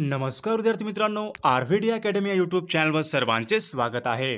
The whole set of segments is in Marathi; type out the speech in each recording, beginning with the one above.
नमस्कार विद्यार्थी मित्रांनो डी अकॅडमी या यूट्यूब चॅनलवर सर्वांचे स्वागत आहे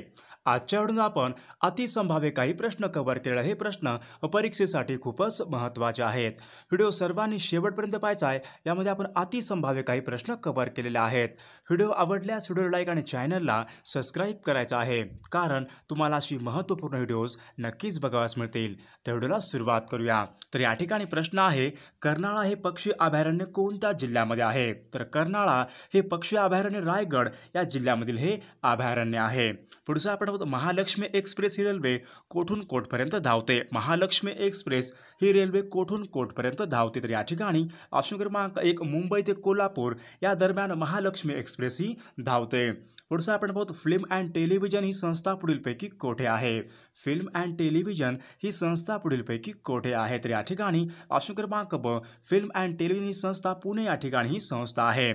आजच्या वेळून आपण अतिसंभाव्य काही प्रश्न कव्हर केलेला हे प्रश्न परीक्षेसाठी खूपच महत्त्वाचे आहेत व्हिडिओ सर्वांनी शेवटपर्यंत पाहायचा आहे यामध्ये आपण अतिसंभाव्य काही प्रश्न कव्हर केलेले आहेत व्हिडिओ आवडल्यास व्हिडिओ लाईक आणि चॅनलला सबस्क्राईब करायचा आहे कारण तुम्हाला अशी महत्त्वपूर्ण व्हिडिओज नक्कीच बघाव्यास मिळतील तर व्हिडिओला सुरुवात करूया तर या ठिकाणी प्रश्न आहे कर्नाळा हे पक्षी अभयारण्य कोणत्या जिल्ह्यामध्ये आहे तर कर्नाळा हे पक्षी अभयारण्य रायगड या जिल्ह्यामधील हे अभयारण्य आहे पुढचं आपण सोबत महालक्ष्मी एक्सप्रेस ही रेल्वे कोठून कोठपर्यंत धावते महालक्ष्मी एक्सप्रेस ही रेल्वे कोठून कोठपर्यंत धावते तर या ठिकाणी ऑप्शन क्रमांक एक मुंबई ते कोल्हापूर या दरम्यान महालक्ष्मी एक्सप्रेस ही धावते पुढचं आपण फिल्म अँड टेलिव्हिजन ही संस्था पुढीलपैकी कोठे आहे फिल्म अँड टेलिव्हिजन ही संस्था पुढीलपैकी कोठे आहे तर या ठिकाणी ऑप्शन क्रमांक ब फिल्म अँड टेलिव्हिजन ही संस्था पुणे या ठिकाणी ही संस्था आहे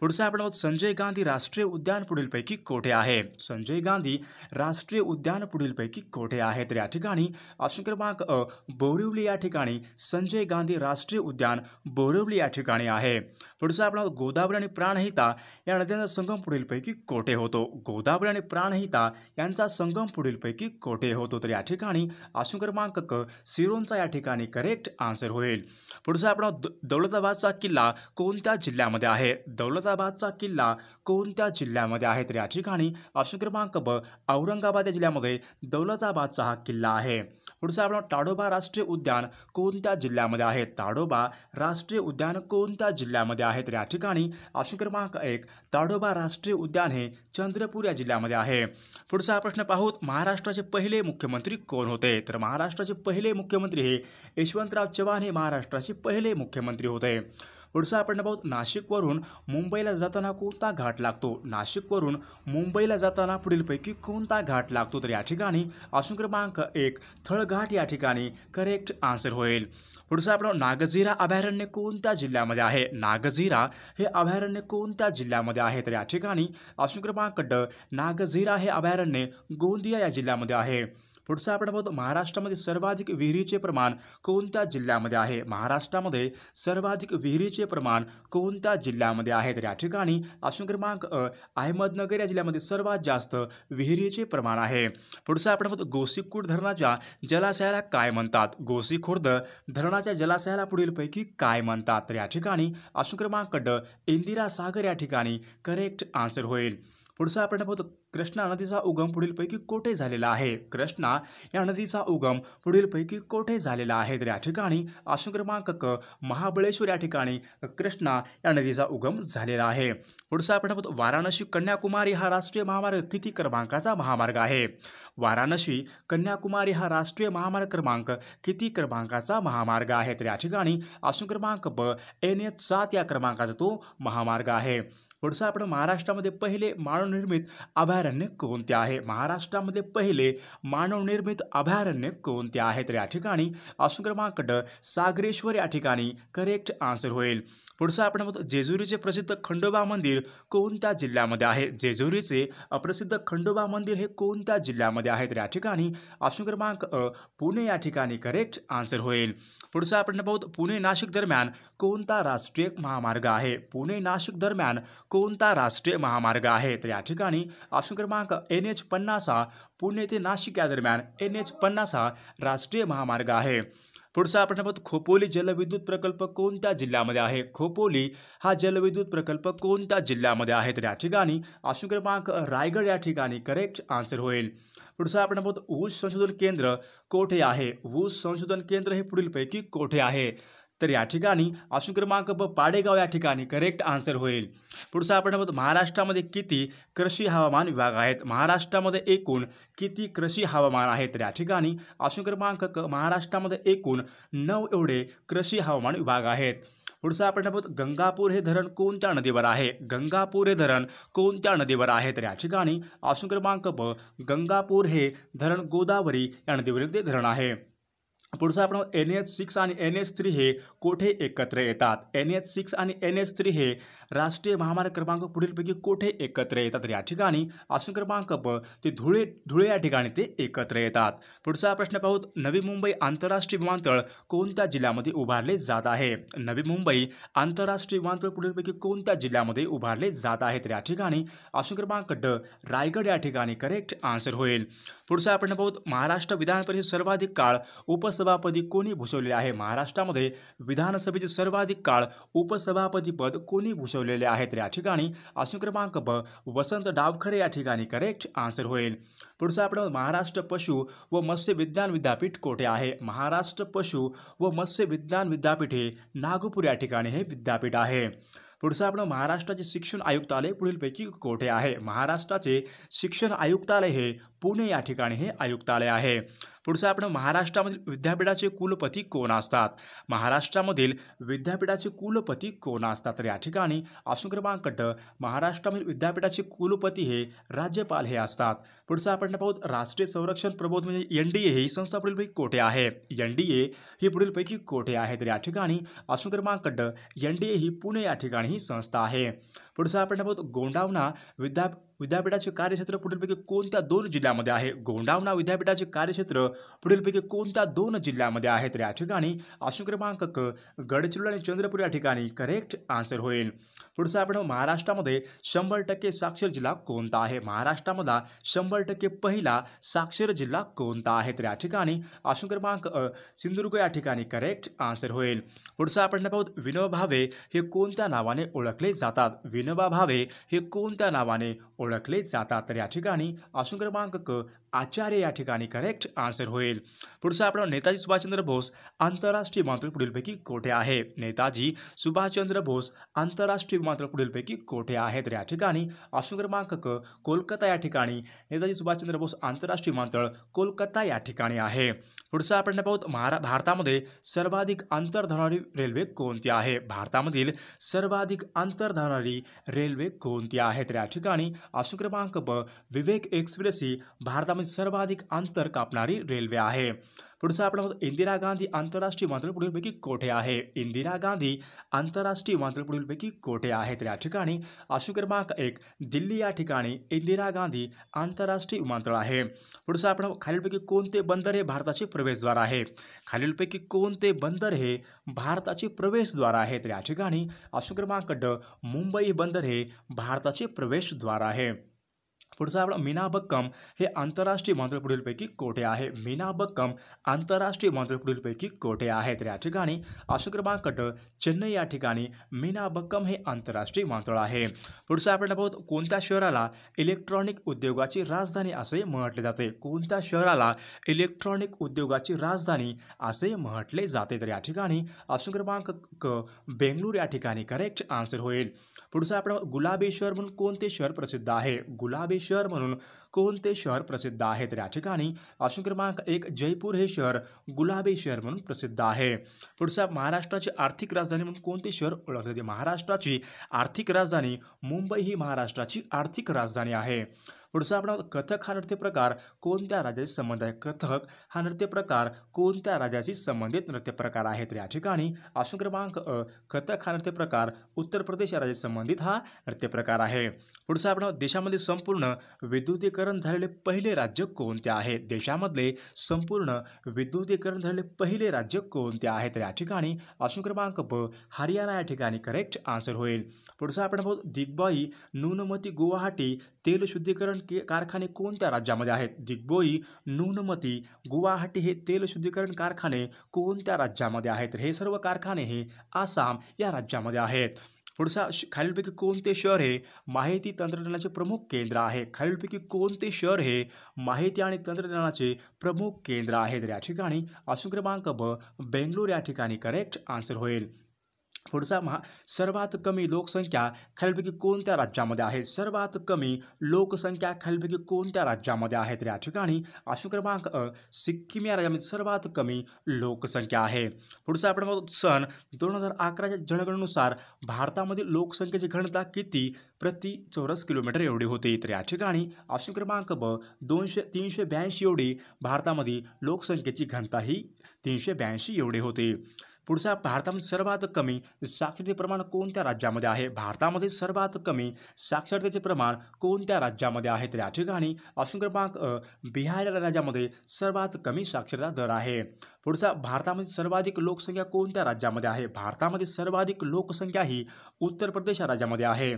पुढचं आपण संजय गांधी राष्ट्रीय उद्यान पुढीलपैकी कोठे आहे संजय गांधी राष्ट्रीय उद्यान पुढीलपैकी कोठे आहे तर या ठिकाणी ऑप्शन क्रमांक अ बोरिवली या ठिकाणी संजय गांधी राष्ट्रीय उद्यान बोरिवली या ठिकाणी आहे पुढचा आपला गोदावरी आणि प्राणहिता या नद्यांचा संगम पुढीलपैकी कोठे होतो गोदावरी आणि प्राणहिता यांचा संगम पुढीलपैकी कोठे होतो तर या ठिकाणी ऑप्शन क्रमांक क सिरोनचा या ठिकाणी करेक्ट आन्सर होईल पुढचा आपला दौलताबादचा किल्ला कोणत्या जिल्ह्यामध्ये आहे दौलताबादचा किल्ला कोणत्या जिल्ह्यामध्ये आहे तर या ठिकाणी ऑप्शन क्रमांक ब औरंग औरंगाबाद या जिल्ह्यामध्ये दौलताबादचा हा किल्ला आहे पुढचा आपण ताडोबा राष्ट्रीय उद्यान कोणत्या जिल्ह्यामध्ये आहे ताडोबा राष्ट्रीय उद्यान कोणत्या जिल्ह्यामध्ये आहे तर या ठिकाणी ऑप्शन क्रमांक एक ताडोबा राष्ट्रीय उद्यान हे चंद्रपूर या जिल्ह्यामध्ये आहे पुढचा प्रश्न पाहूत महाराष्ट्राचे पहिले मुख्यमंत्री कोण होते तर महाराष्ट्राचे पहिले मुख्यमंत्री हे यशवंतराव चव्हाण हे महाराष्ट्राचे पहिले मुख्यमंत्री होते पुढचा आपण पाहू नाशिकवरून मुंबईला जाताना कोणता घाट लागतो नाशिकवरून मुंबईला जाताना पुढीलपैकी कोणता घाट लागतो तर या ठिकाणी ऑप्शन क्रमांक एक थळघाट या ठिकाणी करेक्ट आन्सर होईल पुढचं आपण नागझिरा अभयारण्य कोणत्या जिल्ह्यामध्ये आहे नागझिरा हे अभयारण्य कोणत्या जिल्ह्यामध्ये आहे तर या ठिकाणी ऑप्शन क्रमांक ड नागझिरा हे अभयारण्य गोंदिया या जिल्ह्यामध्ये आहे पुढचा आपण बघतो महाराष्ट्रामध्ये सर्वाधिक विहिरीचे प्रमाण कोणत्या जिल्ह्यामध्ये आहे महाराष्ट्रामध्ये सर्वाधिक विहिरीचे प्रमाण कोणत्या जिल्ह्यामध्ये आहे तर या ठिकाणी ऑप्शन क्रमांक अ अहमदनगर या जिल्ह्यामध्ये सर्वात जास्त विहिरीचे प्रमाण आहे पुढचा आपण बघतो गोसीखुर्द धरणाच्या जलाशयाला काय म्हणतात गोसीखुर्द धरणाच्या जलाशयाला पुढीलपैकी काय म्हणतात तर या ठिकाणी ऑप्शन क्रमांक ड इंदिरा सागर या ठिकाणी करेक्ट आन्सर होईल पुढचा आपण पाहतो कृष्णा नदीचा उगम पुढीलपैकी कोठे झालेला आहे कृष्णा या नदीचा उगम पुढीलपैकी कोठे झालेला आहे तर या ठिकाणी आसन क्रमांक क महाबळेश्वर या ठिकाणी कृष्णा या नदीचा उगम झालेला आहे पुढचा आपण पाहतो वाराणसी कन्याकुमारी हा राष्ट्रीय महामार्ग किती क्रमांकाचा महामार्ग आहे वाराणसी कन्याकुमारी हा राष्ट्रीय महामार्ग क्रमांक किती क्रमांकाचा महामार्ग आहे तर या ठिकाणी आसन क्रमांक ब एन एच सात या क्रमांकाचा तो महामार्ग आहे पुढचं आपण महाराष्ट्रामध्ये पहिले मानवनिर्मित अभयारण्य कोणते आहे महाराष्ट्रामध्ये पहिले मानवनिर्मित अभयारण्य कोणते आहे तर या ठिकाणी ऑप्शन क्रमांक ड सागरेश्वर या ठिकाणी करेक्ट आन्सर होईल पुढचं आपण बघतो जेजुरीचे प्रसिद्ध खंडोबा मंदिर कोणत्या जिल्ह्यामध्ये आहे जेजुरीचे अप्रसिद्ध खंडोबा मंदिर हे कोणत्या जिल्ह्यामध्ये आहे तर या ठिकाणी ऑप्शन क्रमांक अ पुणे या ठिकाणी करेक्ट आन्सर होईल पुढचं आपण बघतो पुणे नाशिक दरम्यान कोणता राष्ट्रीय महामार्ग आहे पुणे नाशिक दरम्यान कोणता राष्ट्रीय महामार्ग आहे तर या ठिकाणी ऑप्शन क्रमांक एन एच पन्नास हा पुणे ते नाशिक या दरम्यान एन एच पन्नास हा राष्ट्रीय महामार्ग आहे पुढचा प्रश्न खोपोली जलविद्युत प्रकल्प कोणत्या जिल्ह्यामध्ये आहे खोपोली हा जलविद्युत प्रकल्प कोणत्या जिल्ह्यामध्ये आहे तर या ठिकाणी ऑप्शन क्रमांक रायगड या ठिकाणी करेक्ट आन्सर होईल पुढचा आपण ऊस संशोधन केंद्र कोठे आहे ऊस संशोधन केंद्र हे पुढीलपैकी कोठे आहे तर या ठिकाणी ऑप्शन क्रमांक ब पाडेगाव या ठिकाणी करेक्ट आन्सर होईल पुढचा आपण महाराष्ट्रामध्ये किती कृषी हवामान विभाग आहेत महाराष्ट्रामध्ये एकूण किती कृषी हवामान आहेत तर या ठिकाणी ऑप्शन क्रमांक क महाराष्ट्रामध्ये एकूण नऊ एवढे कृषी हवामान विभाग आहेत पुढचा आपण आहोत गंगापूर हे धरण कोणत्या नदीवर आहे गंगापूर हे धरण कोणत्या नदीवर आहे तर या ठिकाणी ऑप्शन क्रमांक ब गंगापूर हे धरण गोदावरी या नदीवरील ते धरण आहे पुढचं आपण एन एच सिक्स आणि एन एच थ्री हे कोठे एकत्र येतात एन एच सिक्स आणि एन एच थ्री हे राष्ट्रीय महामार्ग क्रमांक पुढीलपैकी कोठे एकत्र येतात या ठिकाणी ऑप्शन क्रमांक ब ते धुळे धुळे या ठिकाणी ते एकत्र येतात पुढचा प्रश्न पाहूत नवी मुंबई आंतरराष्ट्रीय विमानतळ कोणत्या जिल्ह्यामध्ये उभारले जात आहे नवी मुंबई आंतरराष्ट्रीय विमानतळ पुढीलपैकी कोणत्या जिल्ह्यामध्ये उभारले जात आहे तर या ठिकाणी ऑप्शन क्रमांक ड रायगड या ठिकाणी करेक्ट आन्सर होईल पुढचा आपण पाहू महाराष्ट्र विधान परिषद सर्वाधिक काळ उपस उपसभापदी कोणी भूषवलेले आहे महाराष्ट्रामध्ये विधानसभेचे सर्वाधिक काळ उपसभापती पद कोणी भूषवलेले आहे तर या ठिकाणी आसन क्रमांक ब वसंत डावखरे या ठिकाणी करेक्ट आन्सर होईल पुढचं आपण महाराष्ट्र पशु व मत्स्य विज्ञान विद्यापीठ कोठे आहे महाराष्ट्र पशु व मत्स्य विज्ञान विद्यापीठ हे नागपूर या ठिकाणी हे विद्यापीठ आहे पुढचं आपण महाराष्ट्राचे शिक्षण आयुक्तालय पुढीलपैकी कोठे आहे महाराष्ट्राचे शिक्षण आयुक्तालय हे पुणे या ठिकाणी हे आयुक्तालय आहे पुढचं आपण महाराष्ट्रामधील विद्यापीठाचे कुलपती कोण असतात महाराष्ट्रामधील विद्यापीठाचे कुलपती कोण असतात तर या ठिकाणी ऑप्शन क्रमांक ड महाराष्ट्रामधील विद्यापीठाचे कुलपती हे राज्यपाल हे असतात पुढचं आपण पाहू राष्ट्रीय संरक्षण प्रबोध म्हणजे एन डी ए ही संस्था पुढीलपैकी कोठे आहे एन डी ए ही पुढीलपैकी कोठे आहे तर या ठिकाणी ऑप्शन क्रमांक ड एन डी ए ही पुणे या ठिकाणी ही संस्था आहे पुढचं आपण बघतो गोंडावना विद्या विद्यापीठाचे कार्यक्षेत्र पुढीलपैकी कोणत्या दोन जिल्ह्यामध्ये आहे गोंडावना विद्यापीठाचे कार्यक्षेत्र पुढीलपैकी कोणत्या दोन जिल्ह्यामध्ये आहे तर या ठिकाणी ऑप्शन क्रमांक क गडचिरोली आणि चंद्रपूर या ठिकाणी करेक्ट आन्सर होईल पुढचं आपण महाराष्ट्रामध्ये शंभर टक्के साक्षर जिल्हा कोणता आहे महाराष्ट्रामधला शंभर टक्के पहिला साक्षर जिल्हा कोणता आहे तर या ठिकाणी ऑप्शन क्रमांक सिंधुदुर्ग या ठिकाणी करेक्ट आन्सर होईल पुढचं आपण पाहूत विनो भावे हे कोणत्या नावाने ओळखले जातात विनोबा भावे हे कोणत्या नावाने ओळखले जातात तर या ठिकाणी आसून क्रमांक क आचार्य या ठिकाणी करेक्ट आन्सर होईल पुढचा आपण नेताजी सुभाषचंद्र बोस आंतरराष्ट्रीय विमानतळ पुढीलपैकी कोठे आहे नेताजी सुभाषचंद्र बोस आंतरराष्ट्रीय विमानतळ पुढीलपैकी कोठे आहे तर या ठिकाणी आसून क्रमांक क कोलकाता या ठिकाणी नेताजी सुभाषचंद्र बोस आंतरराष्ट्रीय विमानतळ कोलकाता या ठिकाणी आहे पुढचा आपण पाहू महारा भारतामध्ये सर्वाधिक अंतर रेल्वे कोणती आहे भारतामधील सर्वाधिक अंतर रेल्वे कोणती आहेत या ठिकाणी अशोक क्रमांक ब विवेक एक्सप्रेस ही भारतामध्ये सर्वाधिक अंतर कापणारी रेल्वे आहे पुढचा आपण इंदिरा गांधी आंतरराष्ट्रीय विमानतळ पुढीलपैकी कोठे आहे इंदिरा गांधी आंतरराष्ट्रीय विमानतळ पुढीलपैकी कोठे आहे तर या ठिकाणी अशोक क्रमांक एक दिल्ली या ठिकाणी इंदिरा गांधी आंतरराष्ट्रीय विमानतळ आहे पुढचा आपण खालीलपैकी कोणते बंदर हे भारताचे प्रवेशद्वार आहे खालीलपैकी कोणते बंदर हे भारताचे प्रवेशद्वार आहे तर या ठिकाणी अशोक क्रमांक ड मुंबई बंदर हे भारताचे प्रवेशद्वार आहे पुढचा आपला मीनाबक्कम हे आंतरराष्ट्रीय वादळ पुढीलपैकी कोठे आहे मीनाबक्कम आंतरराष्ट्रीय वादळ पुढीलपैकी कोठे आहे तर या ठिकाणी अशोक क्रमांक चेन्नई या ठिकाणी मीनाबक्कम हे आंतरराष्ट्रीय मानतळ आहे पुढचा आपण पाहतो कोणत्या शहराला इलेक्ट्रॉनिक उद्योगाची राजधानी असे म्हटले जाते कोणत्या शहराला इलेक्ट्रॉनिक उद्योगाची राजधानी असे म्हटले जाते तर या ठिकाणी अशोक क्रमांक क बेंगळूर या ठिकाणी करेक्ट आन्सर होईल पुढचं आपण गुलाबी शहर म्हणून कोणते शहर प्रसिद्ध आहे गुलाबी शहर म्हणून कोणते शहर प्रसिद्ध आहे तर या ठिकाणी ऑप्शन क्रमांक एक जयपूर हे शहर गुलाबी शहर म्हणून प्रसिद्ध आहे पुढचा महाराष्ट्राची आर्थिक राजधानी म्हणून कोणते शहर ओळखले जाते महाराष्ट्राची आर्थिक राजधानी मुंबई ही महाराष्ट्राची आर्थिक राजधानी आहे पुढचा आपण कथक हा नृत्य प्रकार कोणत्या राज्याशी संबंध आहे कथक हा नृत्य प्रकार कोणत्या राज्याशी संबंधित नृत्य प्रकार आहे तर या ठिकाणी ऑप्शन क्रमांक अ कथक हा नृत्य प्रकार उत्तर प्रदेश या राज्याशी संबंधित हा नृत्य प्रकार आहे पुढचा आपण देशामध्ये संपूर्ण विद्युतीकरण झालेले पहिले राज्य कोणते आहे देशामधले संपूर्ण विद्युतीकरण झालेले पहिले राज्य कोणते आहे तर या ठिकाणी ऑप्शन क्रमांक ब हरियाणा या ठिकाणी करेक्ट आन्सर होईल पुढचा आपण दिग्बाई नूनमती गुवाहाटी तेल शुद्धीकरण के कारखाने कोणत्या राज्यामध्ये आहेत दिग्बोई नूनमती गुवाहाटी हे तेल शुद्धीकरण कारखाने कोणत्या राज्यामध्ये आहेत हे सर्व कारखाने हे आसाम या राज्यामध्ये आहेत पुढचा खालीलपैकी कोणते शहर हे माहिती तंत्रज्ञानाचे प्रमुख केंद्र आहे खालीलपैकी कोणते शहर हे माहिती आणि तंत्रज्ञानाचे प्रमुख केंद्र आहे तर या ठिकाणी असून क्रमांक ब बेंगलोर या ठिकाणी करेक्ट आन्सर होईल पुढचा महा सर्वात कमी लोकसंख्या खालीलपैकी कोणत्या राज्यामध्ये आहे सर्वात कमी लोकसंख्या खालीलपैकी कोणत्या राज्यामध्ये आहे तर या ठिकाणी अशोक क्रमांक सिक्कीम या राज्यामध्ये सर्वात कमी लोकसंख्या आहे पुढचा आपण बघतो सन दोन हजार अकराच्या जनगणनेनुसार भारतामध्ये लोकसंख्येची घनता किती प्रति चौरस किलोमीटर एवढी होती तर या ठिकाणी अशोक क्रमांक ब दोनशे तीनशे ब्याऐंशी एवढी भारतामध्ये लोकसंख्येची घनता ही तीनशे ब्याऐंशी एवढी होती पुढचा भारतामध्ये सर्वात कमी साक्षरतेचे प्रमाण कोणत्या राज्यामध्ये आहे भारतामध्ये सर्वात कमी साक्षरतेचे प्रमाण कोणत्या राज्यामध्ये आहे तर या ठिकाणी ऑप्शन क्रमांक बिहार राज्यामध्ये सर्वात कमी साक्षरता दर आहे पुढचा भारतामध्ये सर्वाधिक लोकसंख्या कोणत्या राज्यामध्ये आहे भारतामध्ये सर्वाधिक लोकसंख्या ही उत्तर प्रदेश या राज्यामध्ये आहे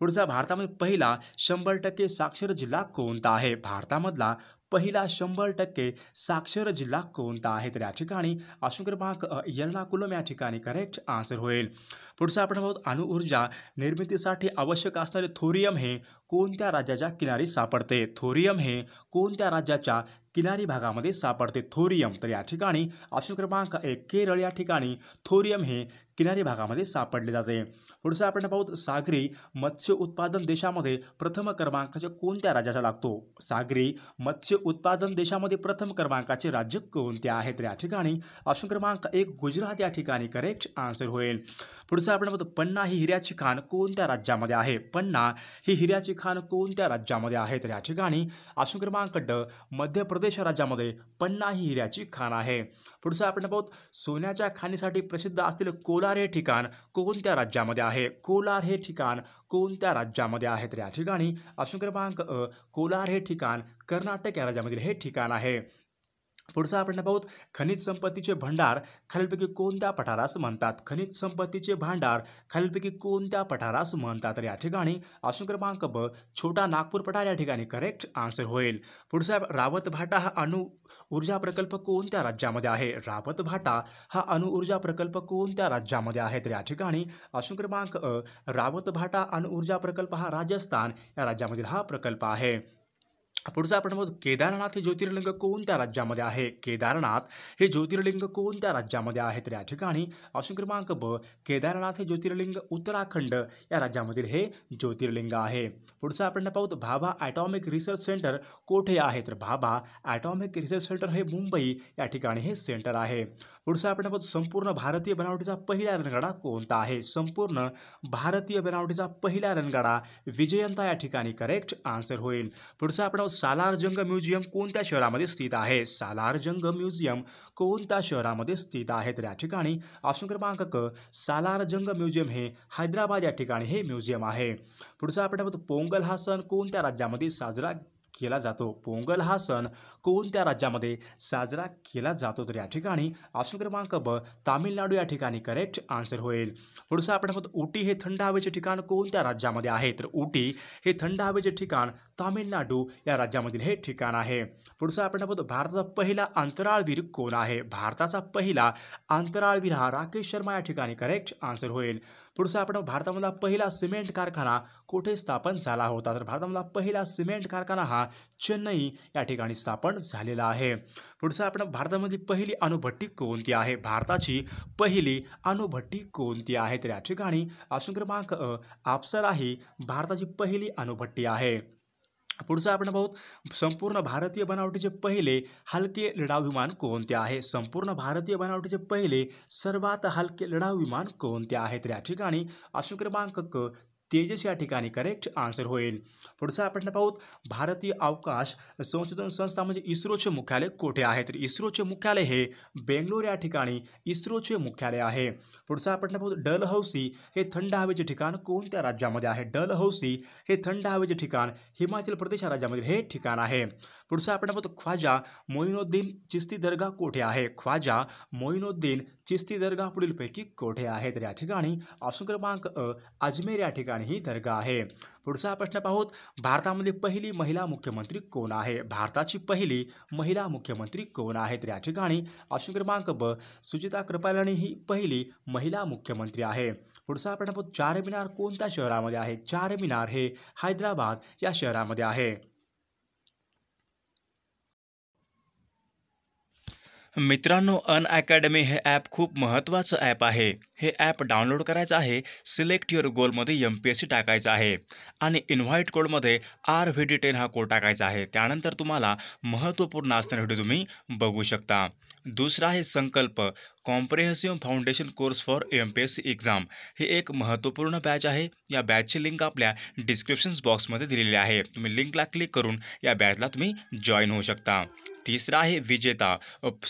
पुढचा भारतामध्ये पहिला शंभर टक्के साक्षर जिल्हा कोणता आहे भारतामधला पहिला शंभर टक्के साक्षर जिल्हा कोणता आहे तर या ठिकाणी ऑप्शन क्रमांक या ठिकाणी करेक्ट आन्सर होईल पुढचं आपण आहोत अणुऊर्जा निर्मितीसाठी आवश्यक असणारे थोरियम हे कोणत्या राज्याच्या किनारी सापडते थोरियम हे कोणत्या राज्याच्या किनारी भागामध्ये सापडते थोरियम तर या ठिकाणी अशोक क्रमांक एक केरळ या ठिकाणी थोरियम हे किनारी भागामध्ये सापडले जाते पुढचं आपण पाहू सागरी मत्स्य उत्पादन देशामध्ये प्रथम क्रमांकाचे कोणत्या राज्याचा लागतो सागरी मत्स्य उत्पादन देशामध्ये प्रथम क्रमांकाचे राज्य कोणते आहेत या ठिकाणी ऑप्शन क्रमांक एक गुजरात या ठिकाणी करेक्ट आन्सर होईल पुढचं आपण पाहू पन्ना ही हिऱ्याची खाण कोणत्या राज्यामध्ये आहे पन्ना ही हिऱ्याची खाण कोणत्या राज्यामध्ये आहे तर या ठिकाणी ऑप्शन क्रमांक ड मध्य प्रदेश राज्यामध्ये पन्ना ही हिऱ्याची खाण आहे पुढचं आपण पाहू सोन्याच्या खाणीसाठी प्रसिद्ध असलेले कोला कोलार हे ठिकाण कोणत्या राज्यामध्ये आहे कोलार हे ठिकाण कोणत्या राज्यामध्ये आहे तर या ठिकाणी ऑप्शन क्रमांक अ कोलार हे ठिकाण कर्नाटक या राज्यामधील हे ठिकाण आहे पुढचा आपण पाहूत खनिज संपत्तीचे भांडार खालीलपैकी कोणत्या पठारास म्हणतात खनिज संपत्तीचे भांडार खालीलपैकी कोणत्या पठारास म्हणतात तर या ठिकाणी ऑप्शन क्रमांक ब छोटा नागपूर पठार या ठिकाणी करेक्ट आन्सर होईल पुढचा रावत भाटा हा अणु ऊर्जा प्रकल्प कोणत्या राज्यामध्ये आहे रावत भाटा हा अणु ऊर्जा प्रकल्प कोणत्या राज्यामध्ये आहे तर या ठिकाणी ऑप्शन क्रमांक अ रावत भाटा अणु ऊर्जा प्रकल्प हा राजस्थान या राज्यामधील हा प्रकल्प आहे पुढचा आपण बघू केदारनाथ हे ज्योतिर्लिंग कोणत्या राज्यामध्ये आहे केदारनाथ हे ज्योतिर्लिंग कोणत्या राज्यामध्ये आहे तर या ठिकाणी ऑप्शन क्रमांक ब केदारनाथ हे ज्योतिर्लिंग उत्तराखंड या राज्यामधील हे ज्योतिर्लिंग आहे पुढचं आपण पाहू भाभा ॲटॉमिक रिसर्च सेंटर कोठे आहे तर भाभा ॲटॉमिक रिसर्च सेंटर हे मुंबई या ठिकाणी हे सेंटर आहे पुढचं आपण पाहू संपूर्ण भारतीय बनावटीचा पहिला रणगाडा कोणता आहे संपूर्ण भारतीय बनावटीचा पहिला रणगाडा विजयंता या ठिकाणी करेक्ट आन्सर होईल पुढचं आपण सालारजंग म्युझियम कोणत्या शहरामध्ये स्थित आहे सालारजंग म्युझियम कोणत्या शहरामध्ये स्थित आहे तर या ठिकाणी ऑप्शन क्रमांक सालारजंग म्युझियम हे हैदराबाद या ठिकाणी हे म्युझियम आहे पुढचा आपण पोंगल हा सण कोणत्या राज्यामध्ये साजरा केला जातो पोंगल हा सण कोणत्या राज्यामध्ये साजरा केला जातो तर या ठिकाणी ऑप्शन क्रमांक ब तामिळनाडू या ठिकाणी करेक्ट आन्सर होईल पुढचं आपण बघतो उटी हे थंड हवेचे ठिकाण कोणत्या राज्यामध्ये आहे तर उटी हे थंड हवेचे ठिकाण तामिळनाडू या राज्यामधील हे ठिकाण आहे पुढचं आपण बघतो भारताचा पहिला अंतराळवीर कोण आहे भारताचा पहिला अंतराळवीर हा राकेश शर्मा या ठिकाणी करेक्ट आन्सर होईल पुढचा आपण भारतामधला पहिला सिमेंट कारखाना कुठे स्थापन झाला होता तर भारतामधला पहिला सिमेंट कारखाना हा चेन्नई या ठिकाणी स्थापन झालेला आहे पुढचा आपण भारतामधली पहिली अणुभट्टी कोणती आहे भारताची पहिली अणुभट्टी कोणती आहे तर या ठिकाणी ऑप्शन क्रमांक आपसर आहे भारताची पहिली अणुभट्टी आहे पुढचं आपण पाहूत संपूर्ण भारतीय बनावटीचे पहिले हलके लढाऊ विमान कोणते आहे संपूर्ण भारतीय बनावटीचे पहिले सर्वात हलके लढाऊ विमान कोणते आहे तर या ठिकाणी अशोक क्रमांक क तेजस या ठिकाणी करेक्ट आन्सर होईल पुढचा आपण पाहूत भारतीय अवकाश संशोधन संस्था म्हणजे इस्रोचे मुख्यालय कोठे आहे तर इस्रोचे मुख्यालय हे बेंगलोर या ठिकाणी इस्रोचे मुख्यालय आहे पुढचा आपण पाहूत डलहौसी हे थंड हवेचे ठिकाण कोणत्या राज्यामध्ये आहे डल हौसी हे थंड हवेचे ठिकाण हिमाचल प्रदेश या राज्यामध्ये हे ठिकाण आहे पुढचा आपण पाहतो ख्वाजा मोइनुद्दीन चिस्ती दर्गा कोठे आहे ख्वाजा मोईनुद्दीन चिस्ती दर्गा पुढीलपैकी कोठे आहे तर या ठिकाणी ऑप्शन क्रमांक अ अजमेर या ठिकाणी ही दर्गा आहे पुढचा प्रश्न पाहूत भारतामध्ये पहिली महिला मुख्यमंत्री कोण आहे भारताची पहिली महिला मुख्यमंत्री कोण आहे तर या ठिकाणी ऑप्शन क्रमांक ब सुचिता कृपालानी ही पहिली महिला मुख्यमंत्री आहे पुढचा प्रश्न चार चारमिनार कोणत्या शहरामध्ये आहे चारमिनार हे हैदराबाद या शहरामध्ये आहे मित्रांनो अन अकॅडमी हे ॲप खूप महत्त्वाचं ॲप आहे हे ॲप डाउनलोड करायचं आहे सिलेक्ट युअर गोलमध्ये एम पी एस सी टाकायचं आहे आणि इन्व्हाइट कोडमध्ये आर व्ही डी टेन हा कोड टाकायचा आहे त्यानंतर तुम्हाला महत्त्वपूर्ण असणारे व्हिडिओ तुम्ही बघू शकता दुसरा आहे Sankalp comprehensive foundation course for M P S C exam हे एक महत्त्वपूर्ण बॅच आहे या बॅचची लिंक आपल्या डिस्क्रिप्शन्स बॉक्समध्ये दिलेली आहे तुम्ही लिंकला क्लिक करून या बॅचला तुम्ही जॉईन होऊ शकता तिसरा आहे विजेता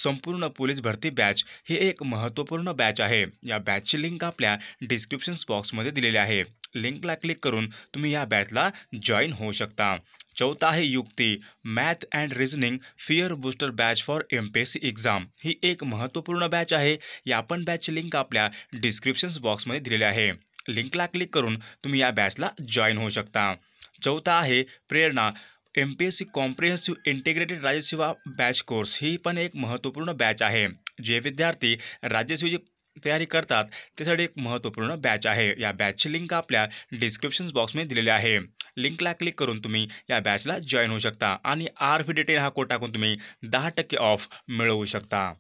संपूर्ण पोलीस भरती बॅच ही एक महत्त्वपूर्ण बॅच आहे या बॅचची लिंक आपल्या डिस्क्रिप्शन बॉक्समध्ये दिलेली आहे लिंकला क्लिक करून तुम्ही या बॅचला जॉईन होऊ शकता चौथा आहे Yukti math and reasoning fear booster batch for M P S C exam ही एक महत्त्वपूर्ण बॅच आहे या पण बॅचची लिंक आपल्या डिस्क्रिप्शन बॉक्समध्ये दिलेली आहे लिंकला क्लिक करून तुम्ही या बॅचला जॉईन होऊ शकता चौथा आहे Prerna M P S C comprehensive integrated Rajyaseva batch course ही पण एक महत्त्वपूर्ण बॅच आहे जे विद्यार्थी राज्यसेवेची तयारी करतात त्यासाठी एक महत्त्वपूर्ण बॅच आहे या बॅचची लिंक आपल्या डिस्क्रिप्शन बॉक्समध्ये दिलेली आहे लिंकला क्लिक करून तुम्ही या बॅचला जॉईन होऊ शकता आणि आर व्ही डिटेल हा कोड टाकून तुम्ही दहा टक्के ऑफ मिळवू शकता